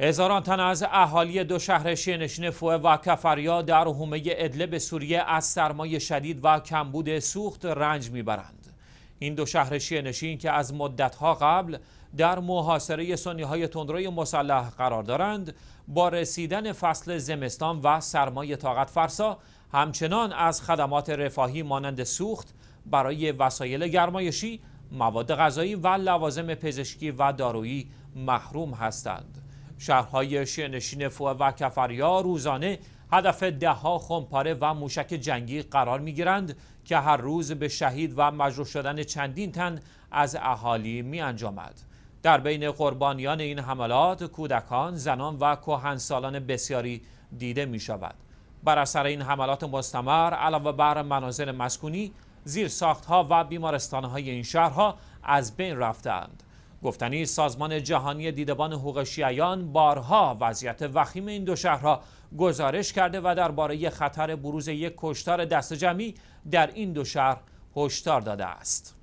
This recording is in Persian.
هزاران تن از اهالی دو شهر شینشین فوه و کفریا در حومه ادلب سوریه از سرمای شدید و کمبود سوخت رنج میبرند این دو شهر شینشین که از مدتها قبل در محاصره سنی های تندروی مسلح قرار دارند با رسیدن فصل زمستان و سرمای طاقت فرسا همچنان از خدمات رفاهی مانند سوخت برای وسایل گرمایشی مواد غذایی و لوازم پزشکی و دارویی محروم هستند شهرهای شیعنشین فوه و کفریا روزانه هدف دهها خمپاره و موشک جنگی قرار می گیرند که هر روز به شهید و مجروح شدن چندین تن از اهالی می انجامد. در بین قربانیان این حملات کودکان، زنان و کهنسالان بسیاری دیده می شود. بر اثر این حملات مستمر علاوه بر منازل مسکونی زیر ساختها و بیمارستانهای این شهرها از بین رفتند. گفتنی سازمان جهانی دیدبان حقوق شیعیان بارها وضعیت وخیم این دو را گزارش کرده و درباره خطر بروز یک کشتار دست جمعی در این دو شهر هشدار داده است.